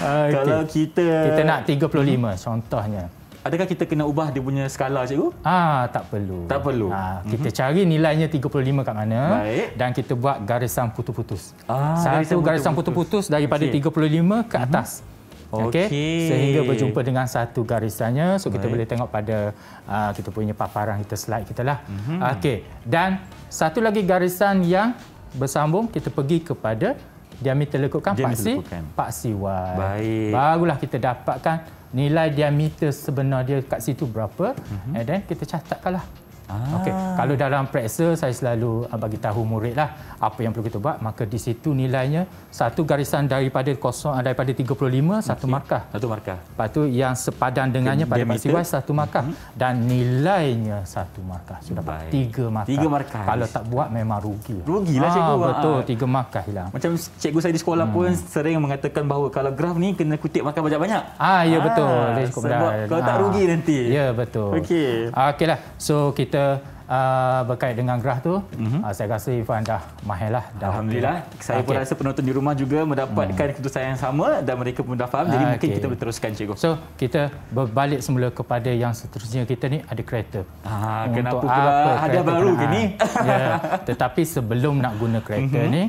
Ah, okay. Kalau kita... Kita nak 35 contohnya adakah kita kena ubah dia punya skala cikgu? Ah, tak perlu. Tak perlu. Ah, mhm. kita mm-hmm. cari nilainya 35 kat mana Baik. dan kita buat garisan putus-putus. Ah, satu garisan putus-putus, putus-putus daripada okay. 35 ke mhm. atas. Mm-hmm. Okey. Okay. Sehingga berjumpa dengan satu garisannya. So kita Baik. boleh tengok pada uh, kita punya paparan kita slide kita lah. Mm-hmm. Okey. Dan satu lagi garisan yang bersambung kita pergi kepada diameter lekukan paksi lekukan. paksi Y. Baik. Barulah kita dapatkan nilai diameter sebenar dia kat situ berapa mm-hmm. and then kita catatkanlah Ah. Okey, kalau dalam periksa saya selalu ah, bagi tahu muridlah apa yang perlu kita buat, maka di situ nilainya satu garisan daripada kosong ah, daripada 35 okay. satu markah. Satu markah. Lepas tu yang sepadan dengannya pada masiwai satu markah uh-huh. dan nilainya satu markah. Sudah dapat tiga markah. Tiga markah. Kalau tak buat memang rugi. Lah. Rugi lah ah, cikgu. Betul, ah. tiga markah hilang. Macam cikgu saya di sekolah hmm. pun sering mengatakan bahawa kalau graf ni kena kutip markah banyak-banyak. Ah, ya ah, betul. Sebab kalau tak rugi nanti. Ya, betul. Okey. Okeylah. So kita cerita uh, berkait dengan gerah tu, mm-hmm. uh, saya rasa Ifan dah mahirlah. Dah Alhamdulillah. Okay. Lah. Saya pun okay. rasa penonton di rumah juga mendapatkan mm. keputusan yang sama dan mereka pun dah faham. Jadi okay. mungkin kita berteruskan cikgu. So, kita berbalik semula kepada yang seterusnya kita ni ada kereta. Ah, kenapa pula ada baru ke ha. ni? ya, tetapi sebelum nak guna kereta mm-hmm. ni,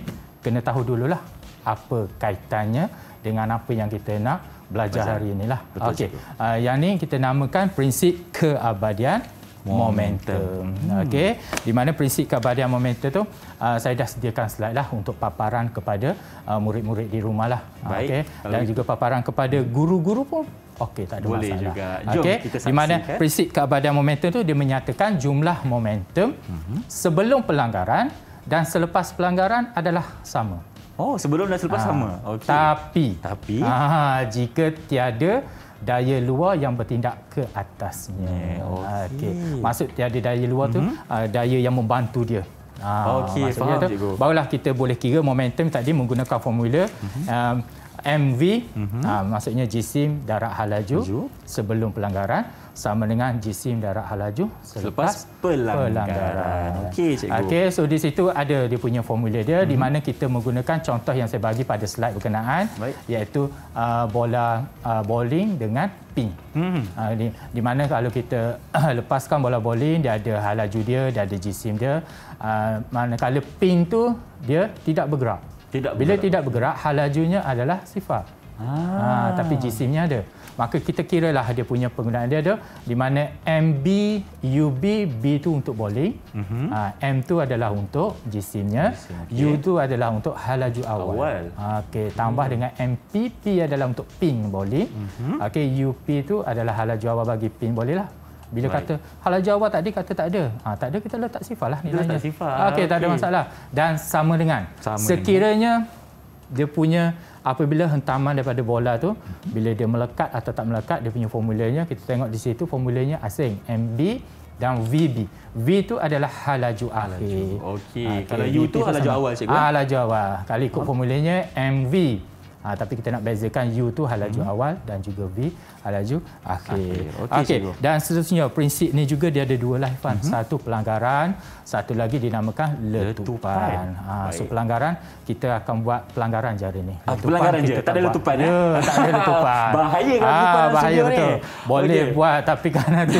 kena tahu dululah apa kaitannya dengan apa yang kita nak belajar Masa. hari inilah. Okey. Uh, yang ni kita namakan prinsip keabadian momentum. momentum. Hmm. Okey, di mana prinsip kebahagiaan momentum tu uh, saya dah sediakan slide lah untuk paparan kepada uh, murid-murid di rumah lah. Ah, okey, dan juga paparan kepada guru-guru pun Okey, tak ada Boleh masalah. Boleh juga. okey? Di mana prinsip keabadian momentum tu dia menyatakan jumlah momentum uh sebelum pelanggaran dan selepas pelanggaran adalah sama. Oh, sebelum dan selepas ha. sama. Okey. Tapi. Tapi. Ha, jika tiada daya luar yang bertindak ke atasnya. Ah, okey. Okay. Hmm. Maksud tiada daya luar mm-hmm. tu uh, daya yang membantu dia. Ah, Okey, faham tu, cikgu. Barulah kita boleh kira momentum tadi menggunakan formula mm-hmm. um, ah, MV, mm-hmm. uh, maksudnya jisim darat halaju laju, sebelum pelanggaran sama dengan jisim darah halaju selepas, selepas pelanggaran. pelanggaran. Okey, cikgu. Okey, so di situ ada dia punya formula dia mm-hmm. di mhm. mana kita menggunakan contoh yang saya bagi pada slide berkenaan Baik. iaitu uh, bola uh, bowling dengan ping. Mm-hmm. Uh, di, di mana kalau kita uh, lepaskan bola bowling dia ada halaju dia, dia ada jisim dia. Uh, manakala ping tu dia tidak bergerak. Tidak bergerak. Bila tidak bergerak, halajunya adalah sifar. Ah. Uh, tapi jisimnya ada maka kita kira lah dia punya penggunaan dia ada di mana MB, UB, B itu untuk bowling, uh-huh. M itu adalah untuk jisimnya, okay. U itu adalah untuk halaju awal. awal. Ah, okey, tambah uh-huh. dengan MP, P adalah untuk ping bowling, uh-huh. Mhm. Ah, okay, UP itu adalah halaju awal bagi ping bowling lah. Bila right. kata halaju awal tadi kata tak ada. Ha, tak ada kita letak sifar lah. letak sifar. Okey, okay. tak ada masalah. Dan sama dengan. Sama Sekiranya dengan dia punya apabila hentaman daripada bola tu bila dia melekat atau tak melekat dia punya formulanya kita tengok di situ formulanya asing MB dan VB. V tu adalah halaju laju akhir. Okey. Okay. Ha, Kalau U tu hal laju awal cikgu. Eh? Hal laju awal. Kalau ikut formulanya MV. Ha, tapi kita nak bezakan U tu halaju hmm. awal dan juga V halaju akhir. Okey. Okay, okay. Dan seterusnya prinsip ni juga dia ada dua lah Ivan. Hmm. Satu pelanggaran, satu lagi dinamakan letupan. letupan. Ha, so pelanggaran kita akan buat pelanggaran jari ni. Ah, letupan, pelanggaran je, tak, ada letupan ya. Eh? Tak ada letupan. bahaya kan ha, letupan bahaya betul. Ni. Boleh okay. buat tapi kan nanti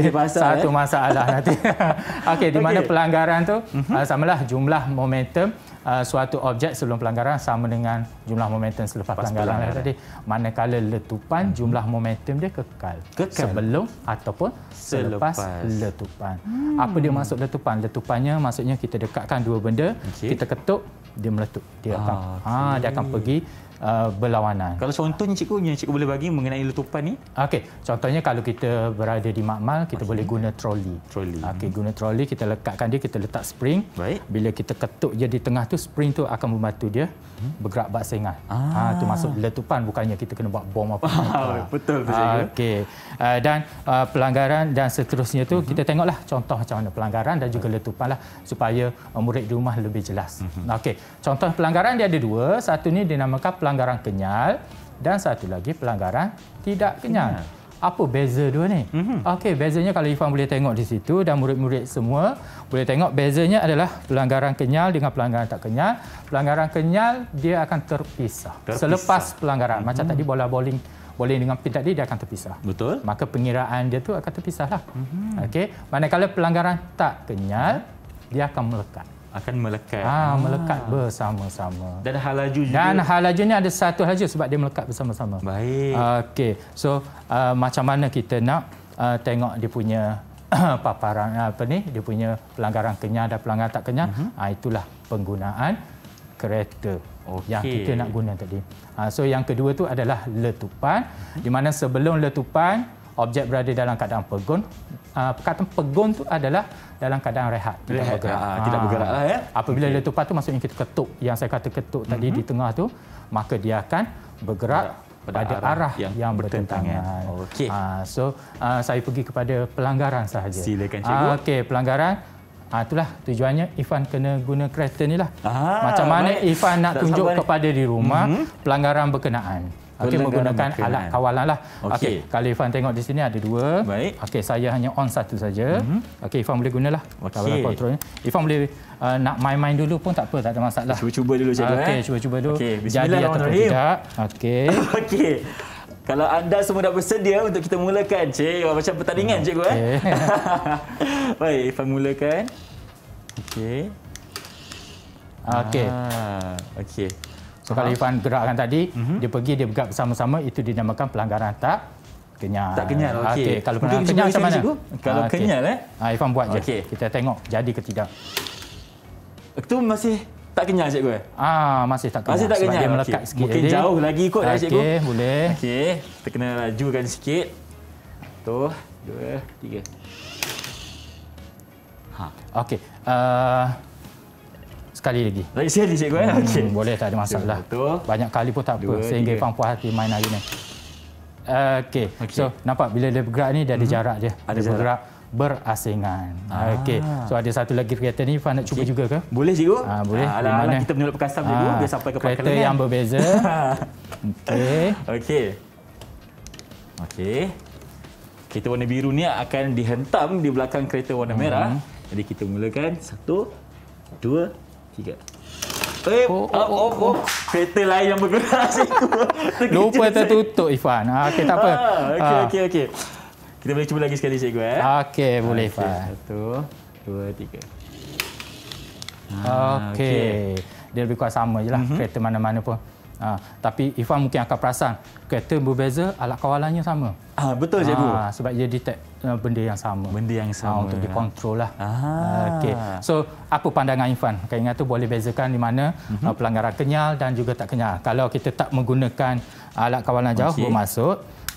jadi pasal, satu eh. masalah nanti. Okey, di okay. mana pelanggaran tu? Hmm. Samalah jumlah momentum uh, suatu objek sebelum pelanggaran sama dengan jumlah momentum selepas Pas pelanggaran Tadi tadi. Manakala letupan, hmm. jumlah momentum dia kekal. kekal. Sebelum ataupun selepas, selepas. letupan. Hmm. Apa dia maksud letupan? Letupannya maksudnya kita dekatkan dua benda, okay. kita ketuk, dia meletup. Dia akan, ah, okay. Ah, ha, dia akan pergi uh, berlawanan. Kalau contohnya cikgu yang cikgu boleh bagi mengenai letupan ni? Okey, contohnya kalau kita berada di makmal kita okay. boleh guna trolley. Trolley. Ah, okey, guna trolley, kita lekatkan dia, kita letak spring. Baik. Bila kita ketuk dia di tengah tu spring tu akan membantu dia hmm? bergerak bak sengah. Ah. Ha tu masuk letupan bukannya kita kena buat bom apa. Ah, Betul tu Okey. Uh, dan uh, pelanggaran dan seterusnya tu uh-huh. kita tengoklah contoh macam mana pelanggaran dan juga letupan lah supaya murid di rumah lebih jelas. Uh-huh. Okey, contoh pelanggaran dia ada dua. Satu ni dinamakan pelanggaran kenyal dan satu lagi pelanggaran tidak kenyal. kenyal. Apa beza dua ni? Mm-hmm. Okey, bezanya kalau Ifan boleh tengok di situ dan murid-murid semua boleh tengok bezanya adalah pelanggaran kenyal dengan pelanggaran tak kenyal. Pelanggaran kenyal dia akan terpisah. terpisah. Selepas pelanggaran mm-hmm. macam mhm. tadi bola bowling bowling dengan pin tadi dia akan terpisah. Betul. Maka pengiraan dia tu akan terpisahlah. Mm-hmm. Okey, manakala pelanggaran tak kenyal dia akan melekat akan melekat. Ah, ha, melekat ha. bersama-sama. Dan halaju juga. Dan halaju ni ada satu halaju sebab dia melekat bersama-sama. Baik. Okey. So, uh, macam mana kita nak uh, tengok dia punya paparan uh, apa ni? Dia punya pelanggaran kenyal dan pelanggaran tak kenyal. Uh-huh. Mhm. Ah, itulah penggunaan kereta okay. yang kita nak guna tadi. Ah, so, yang kedua tu adalah letupan. Di mana sebelum letupan, objek berada dalam keadaan pegun uh, perkataan pegun tu adalah dalam keadaan rehat, rehat ah, tidak ah, bergerak. Aa, tidak bergerak lah, ya. Apabila okay. letupan tu maksudnya kita ketuk yang saya kata ketuk mm-hmm. tadi di mhm. tengah tu maka dia akan bergerak pada, pada arah, arah yang, yang bertentangan. Okey. so aa, saya pergi kepada pelanggaran sahaja. Silakan cikgu. Okey, pelanggaran Ha, itulah tujuannya Ifan kena guna kereta ni lah. Macam mana baik. Ifan nak tunjuk kepada ni. di rumah mm-hmm. pelanggaran berkenaan. Okey menggunakan makanan. alat kawalan lah. Okey. Okay. Kalau Ifan tengok di sini ada dua. Baik. Okey saya hanya on satu saja. Mm-hmm. Okey Ifan boleh gunalah. Okey. Ifan boleh uh, nak main-main dulu pun tak apa. Tak ada masalah. Cuba-cuba dulu saja. Eh. Okey eh. cuba-cuba dulu. Okay. Bismillahirrahmanirrahim. Jadi atau tidak. Okey. Okey. Kalau anda semua dah bersedia untuk kita mulakan cik. Macam pertandingan cikgu okay. eh. Baik Ifan mulakan. Okey. Okey. Ah, Okey. Sekali Irfan gerakkan tadi, uh-huh. dia pergi, dia bergerak bersama-sama, itu dinamakan pelanggaran tak kenyal. Tak kenyal, ah, okey. Okay. Kalau pelanggaran kenyal macam mana? Kalau ah, okay. kenyal, eh? Ha, Irfan buat okay. je. Kita tengok jadi ke tidak. Itu masih tak kenyal, cikgu? Eh? Ah, masih tak kenyal. Masih tak kenyal. Sebab dia melekat okay. sikit. Mungkin jadi. jauh lagi kot, lah, okay. cikgu. Okey, boleh. Okey, kita kena lajukan sikit. Tu dua, tiga. Ha. Okey. Uh, sekali lagi. Lagi sekali cikgu ya. Okey. boleh tak ada masalah. Betul. Banyak kali pun tak apa. Dua, Sehingga Irfan puas hati main hari ni. Okey. Okay. So nampak bila dia bergerak ni dia ada hmm jarak dia. Ada dia bergerak berasingan. Ah. Okey. So ada satu lagi kereta ni Irfan nak okay. cuba juga ke? Boleh cikgu? Ah boleh. Ah, alah, alah, kita menyulut perkasam dulu ah, biar sampai ke pangkalan. Kereta yang kan? berbeza. Okey. Okey. Okey. Kereta warna biru ni akan dihentam di belakang kereta warna merah. Hmm. Jadi kita mulakan satu, dua, tiga. Eh, oh oh oh, oh, oh, oh, kereta lain yang bergerak cikgu. Lupa tertutup Ifan. Ha, ah, okay, tak apa. Ah, okay, ah. okay, okay. Kita boleh cuba lagi sekali cikgu eh. Okay, boleh Ifan. Okay, satu, dua, tiga. Ha, ah, okay. okay. Dia lebih kurang sama je lah mm-hmm. kereta mana-mana pun. Ha, tapi Ifan mungkin akan perasan kereta berbeza, alat kawalannya sama. Ah, ha, betul ha, cikgu. Sebab dia detect uh, benda yang sama. Benda yang sama. Ha, untuk dikontrol lah. Ha, ah. okay. So apa pandangan Ifan? Kau ingat tu boleh bezakan di mana uh-huh. pelanggaran kenyal dan juga tak kenyal. Kalau kita tak menggunakan alat kawalan jauh okay. bermaksud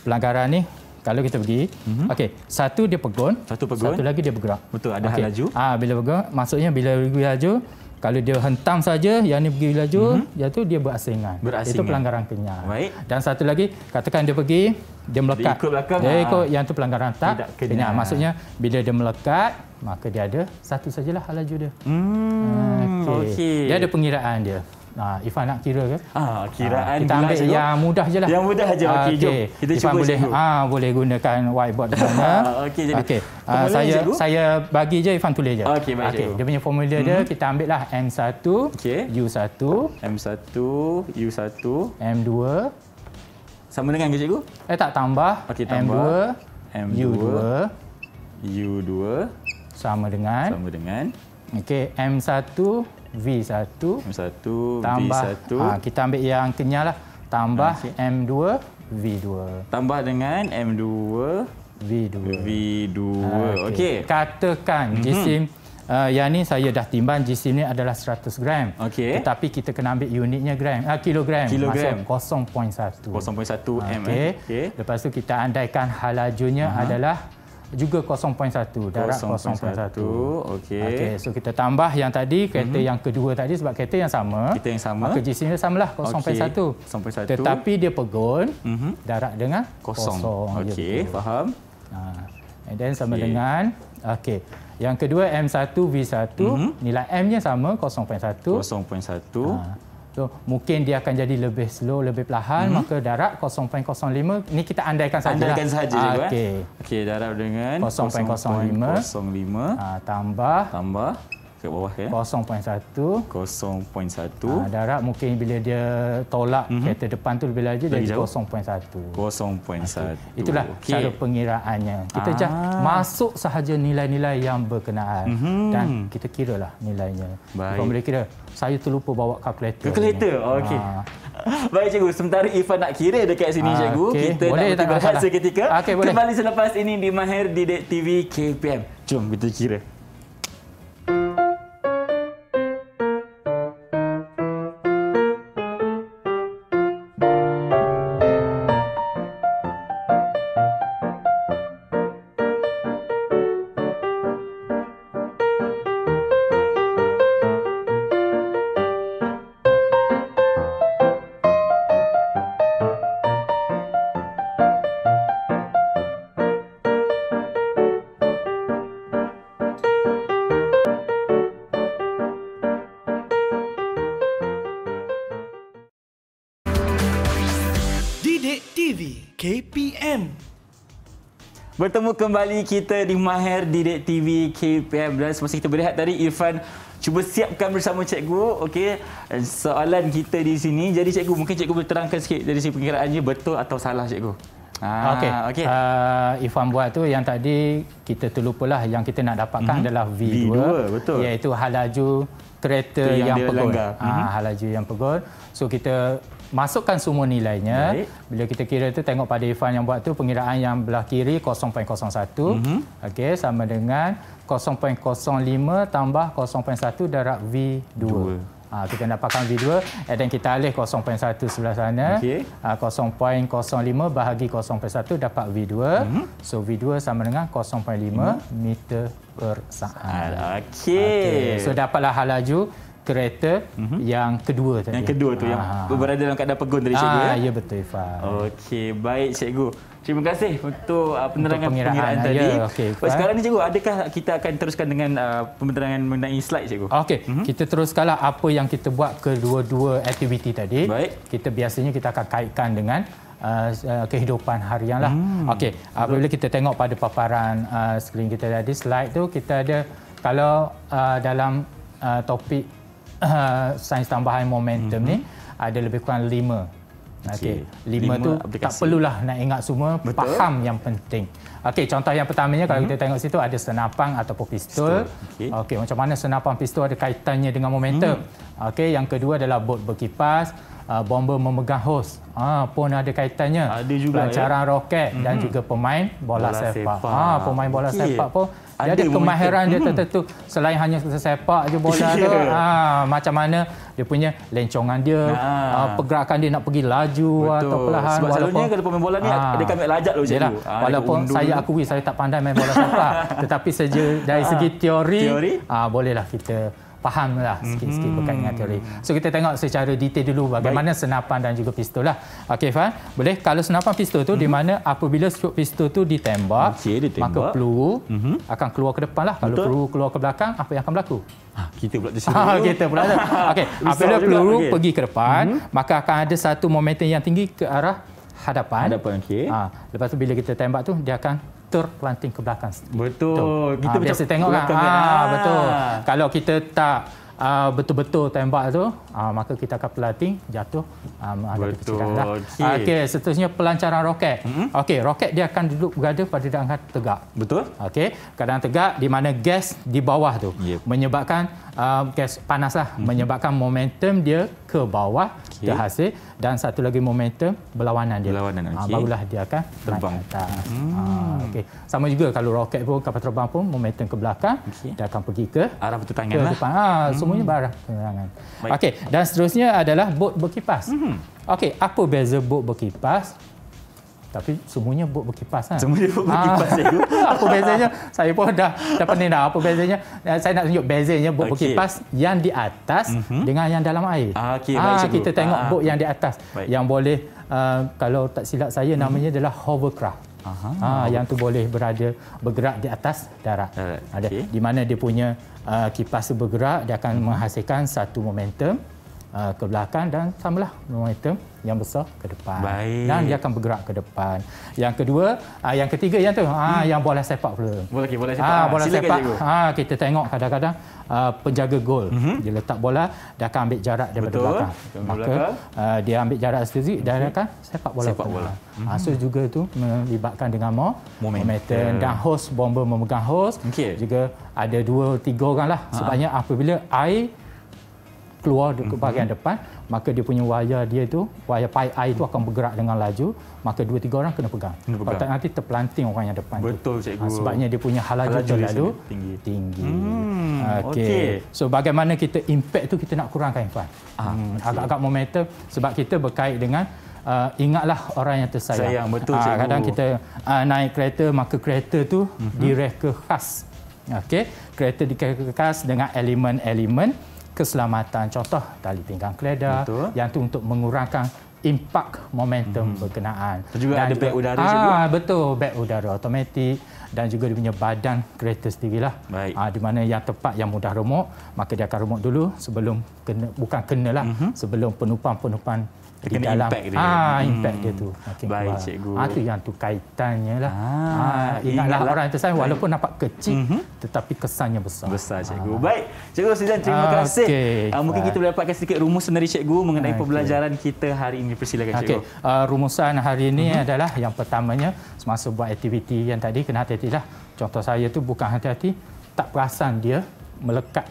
pelanggaran ni kalau kita pergi mm-hmm. okey satu dia pegun satu pegun satu lagi dia bergerak betul ada okay. hal ah bila pegun maksudnya bila dia laju kalau dia hentam saja, yang ini pergi laju, mm-hmm. iaitu dia berasingan. berasingan. Itu pelanggaran kenyal. Baik. Dan satu lagi, katakan dia pergi, dia melekat. Dia ikut belakang. Dia ah. ikut, yang itu pelanggaran tak kenyal. kenyal. Maksudnya, bila dia melekat, maka dia ada satu sajalah hal laju dia. Hmm. Ah, okey. Okay. Dia ada pengiraan dia. Uh, ah, Ifan nak kira ke? Ah, kiraan ah, uh, kita lah ambil cikgu. yang mudah je lah. Yang mudah je. Ah, okey, okay. Kita Ifan cuba boleh, cikgu. Ah, boleh gunakan whiteboard di mana. Okey, jadi. Okay. Uh, saya, saya bagi je, Ifan tulis je. Okey, baik okay. Dia punya formula mm-hmm. dia, mhm. kita ambil lah M1, okay. U1. M1, U1. M2. Sama dengan ke cikgu? Eh tak, tambah. Okey, tambah. M2, M2, U2. U2. Sama dengan. Sama dengan. Okey, M1. V1 M1 tambah, V1 ha, kita ambil yang kenyal lah tambah okay. M2 V2 tambah dengan M2 V2 V2 okey okay. katakan mhm. jisim mm -hmm. Uh, yang ni saya dah timbang jisim ni adalah 100 gram. Okay. Tetapi kita kena ambil unitnya gram. Uh, kilogram. kilogram. Maksud 0.1. 0.1 M. Okay. Okay. Lepas tu kita andaikan halajunya uh mhm. -huh. adalah juga 0.1 darat 0.1, okey okey so kita tambah yang tadi kereta mm-hmm. yang kedua tadi sebab kereta yang sama kereta yang sama maka jenisnya samalah 0.1 okay. tetapi dia pegun mm-hmm. darat dengan kosong, kosong ya, okey faham ha and sama okay. dengan okey yang kedua M1 V1 mm-hmm. nilai M nya sama 0.1 0.1 ha. So, mungkin dia akan jadi lebih slow, lebih perlahan. Hmm. Maka darab 0.05. Ni kita andaikan sahaja. Lah. Andaikan sahaja. Ah, eh? Okey. Okey, darab dengan 0.05. 0.05. Ah, tambah. Tambah kat bawah ya. 0.1. 0.1. Ha, darat mungkin bila dia tolak mm-hmm. kereta depan tu lebih laju jadi 0.1. 0.1. Okay. Itulah okay. cara pengiraannya. Kita ah. masuk sahaja nilai-nilai yang berkenaan mm-hmm. dan kita kira lah nilainya. Kalau boleh kira, saya terlupa bawa kalkulator. Kalkulator. Oh, okey. Ha. Baik cikgu, sementara Ifan nak kira dekat sini ah, okay. kita boleh, nak berhenti bahasa seketika. Ah, okay, Kembali selepas ini di Mahir di TV KPM. Jom kita kira. bertemu kembali kita di Maher Direct TV KPM dan semasa kita berehat tadi Irfan cuba siapkan bersama cikgu okey soalan kita di sini jadi cikgu mungkin cikgu boleh terangkan sikit dari segi pengkiraannya betul atau salah cikgu Ah, okay. okay. Uh, ah, Irfan buat tu yang tadi kita terlupalah yang kita nak dapatkan mm-hmm. adalah V2, V2 betul. iaitu halaju kereta yang, yang pegol. Ah, uh, halaju yang pegol. So kita masukkan semua nilainya Baik. bila kita kira tu tengok pada Irfan yang buat tu pengiraan yang belah kiri 0.01 mm -hmm. okey sama dengan 0.05 tambah 0.1 darab V2 Dua. Ha, kita dapatkan V2 dan kita alih 0.1 sebelah sana okay. ha, 0.05 bahagi 0.1 dapat V2 mm -hmm. so V2 sama dengan 0.5 mhm. meter per saat okay. Okay. so dapatlah hal laju kereta uh-huh. yang kedua tadi. Yang kedua tu yang Aha. berada dalam kadar pegun tadi cikgu ya. Ah ya, ya betul Ifa. Okey, baik cikgu. Terima kasih untuk uh, penerangan untuk pengiraan, pengiraan ya, tadi. Okay, Baik, sekarang ni cikgu, adakah kita akan teruskan dengan uh, penerangan mengenai slide cikgu? Okey, uh-huh. kita teruskanlah apa yang kita buat kedua-dua aktiviti tadi. Baik. Kita biasanya kita akan kaitkan dengan uh, uh, kehidupan harian lah. Hmm. Okey, apabila uh, kita tengok pada paparan uh, skrin kita tadi, slide tu kita ada kalau uh, dalam uh, topik uh, sains tambahan momentum mm-hmm. ni mhm. ada lebih kurang lima. Okey, okay. lima, lima tu aplikasi. tak perlulah nak ingat semua, Betul. faham yang penting. Okey, contoh yang pertamanya kalau mm-hmm. kita mhm. tengok situ ada senapang ataupun pistol. pistol. Okey, okay, macam mana senapang pistol ada kaitannya dengan momentum? Mm. Okey, yang kedua adalah bot berkipas uh, ah, bomber memegang host uh, pun ada kaitannya. Ada juga pelancaran ya? roket mm-hmm. dan juga pemain bola, bola sepak. sepak. Ha, pemain bola okay. sepak pun dia ada, kemahiran dia tertentu hmm. selain hanya sepak je bola ya. tu ha, macam mana dia punya lencongan dia nah. ha, pergerakan dia nak pergi laju atau perlahan Sebab walaupun kalau pemain bola ni ha, dia kan lajak lo jelah ha, walaupun saya akui saya tak pandai main bola sepak tetapi saja dari segi teori, teori? Ha, bolehlah kita faham lah sikit-sikit berkait hmm. dengan teori. So kita tengok secara detail dulu bagaimana Baik. senapan dan juga pistol lah. Okey Fah, boleh kalau senapan pistol tu hmm. di mana apabila stroke pistol tu ditembak, okay, ditembak. maka peluru hmm. akan keluar ke depan lah. Kalau Betul. peluru keluar ke belakang, apa yang akan berlaku? Ah, kita pula tersebut. Ah, kita pula tersebut. Okey, apabila juga. peluru okay. pergi ke depan, hmm. maka akan ada satu momentum yang tinggi ke arah hadapan. Hadapan, okey. Ha, lepas tu bila kita tembak tu, dia akan faktor kelanting ke belakang. Betul. Kita ha, biasa tengok kan. Ha, betul. Kalau kita tak Uh, betul-betul tembak tu uh, maka kita akan pelanting jatuh um, betul okey okay, seterusnya pelancaran roket mm-hmm. okey roket dia akan duduk berada pada keadaan tegak betul okey kadang tegak di mana gas di bawah tu yep. menyebabkan uh, gas panas lah mm-hmm. menyebabkan momentum dia ke bawah okay. hasil dan satu lagi momentum berlawanan dia. Berlawanan. Ah, okay. Ha, barulah dia akan terbang. Naik atas. Hmm. Ha, ah, okay. Sama juga kalau roket pun kapal terbang pun momentum ke belakang okay. dia akan pergi ke arah pertentangan. Lah. Ha, hmm. Semuanya arah pertentangan. Okay, dan seterusnya adalah bot berkipas. Hmm. Okey, apa beza bot berkipas tapi semuanya buat berkipas kan? Semuanya buat berkipas ha. Apa bezanya? Saya pun dah, dah pening dah. Apa bezanya? Eh, saya nak tunjuk bezanya buat okay. berkipas yang di atas mm-hmm. dengan yang dalam air. Ah, okay, ha, baik, ah, kita cikgu. tengok ah, buat yang di atas. Baik. Yang boleh, uh, kalau tak silap saya, hmm. namanya adalah hovercraft. Aha. Ha, yang tu boleh berada bergerak di atas darat. Okay. Ada, di mana dia punya uh, kipas bergerak, dia akan hmm. menghasilkan satu momentum uh, ke belakang dan samalah momentum yang besar ke depan. Baik. Dan dia akan bergerak ke depan. Yang kedua, uh, yang ketiga yang tu, ah, hmm. yang bola sepak pula. Bola, okay, ah, bola sepak. Uh, bola Silakan sepak. Uh, kita tengok kadang-kadang uh, penjaga gol. Uh-huh. Dia letak bola, dia akan ambil jarak daripada Betul. belakang. Maka uh, dia ambil jarak strategik okay. dan mhm. akan sepak bola. Sepak bola. Uh-huh. so juga tu melibatkan dengan mo- momentum. momentum. Dan host, bomber memegang host. Okay. Juga ada dua, tiga orang lah. Ha. Sebabnya uh-huh. apabila air keluar ke bahagian uh-huh. depan, maka dia punya wayar dia tu wayar pai air itu akan bergerak dengan laju maka dua tiga orang kena pegang, kena Tak, nanti terpelanting orang yang depan betul tu. Ha, cikgu sebabnya dia punya halaju Hala terlalu tinggi tinggi hmm, okey okay. so bagaimana kita impact tu kita nak kurangkan impact ha, hmm, agak-agak momentum sebab kita berkait dengan Uh, ingatlah orang yang tersayang. Sayang, betul, uh, kadang kita uh, naik kereta, maka kereta tu uh-huh. direka khas. Okey, kereta direka khas dengan elemen-elemen. Uh, keselamatan contoh tali pinggang keledar yang tu untuk mengurangkan impak momentum hmm. berkenaan. Dan juga dan ada beg udara ah, juga. betul, beg udara automatik dan juga dia punya badan kereta sendirilah. Baik. Ah, di mana yang tepat yang mudah remuk, maka dia akan remuk dulu sebelum kena bukan kenalah, hmm. sebelum penumpang-penumpang dia kena dalam impact dia. Ha, impact dia tu. Okay, Baik wow. cikgu. Ha, tu yang tu kaitannya lah. Ha, ha, ingatlah, ingatlah orang tersayang walaupun nampak kecil mm-hmm. tetapi kesannya besar. Besar cikgu. Ha. Baik. Cikgu Sizan terima okay. kasih. Uh, mungkin kita boleh dapatkan sedikit rumus dari cikgu mengenai okay. pembelajaran kita hari ini. Persilakan cikgu. Okay. Uh, rumusan hari ini mm-hmm. adalah yang pertamanya semasa buat aktiviti yang tadi kena hati-hatilah. Contoh saya tu bukan hati-hati tak perasan dia melekat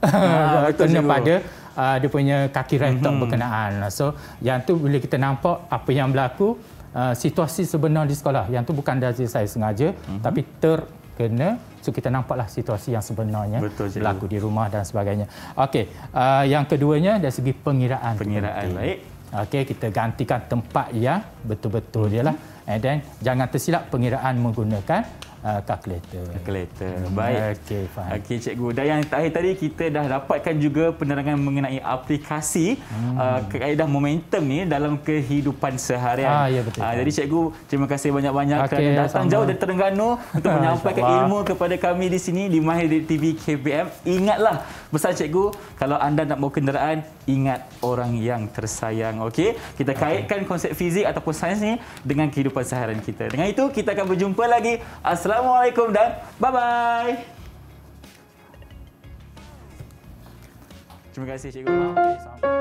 Ah, kena pada uh, dia punya kaki rentok mm-hmm. berkenaan. Ah, so yang tu bila kita nampak apa yang berlaku uh, situasi sebenar di sekolah. Yang tu bukan dari saya sengaja mm-hmm. tapi terkena so kita nampaklah situasi yang sebenarnya Betul, berlaku di rumah dan sebagainya. Okey, uh, yang keduanya dari segi pengiraan. Pengiraan baik. Okey, kita gantikan tempat yang betul-betul mm-hmm. And then jangan tersilap pengiraan menggunakan kalkulator. Ah, uh, kalkulator. Hmm, Baik. Okey, faham. Okey, cikgu. Dan yang terakhir tadi kita dah dapatkan juga penerangan mengenai aplikasi hmm. uh, ah, kaedah momentum ni dalam kehidupan seharian. Ah, ya, betul. Uh, jadi cikgu, terima kasih banyak-banyak okay, kerana datang jauh dari Terengganu untuk menyampaikan ilmu kepada kami di sini di Mahir TV KPM. Ingatlah pesan cikgu, kalau anda nak bawa kenderaan, ingat orang yang tersayang. Okey, kita kaitkan konsep fizik ataupun sains ni dengan kehidupan seharian kita. Dengan itu, kita akan berjumpa lagi. Assalamualaikum dan bye-bye. Terima kasih Cikgu Mahal.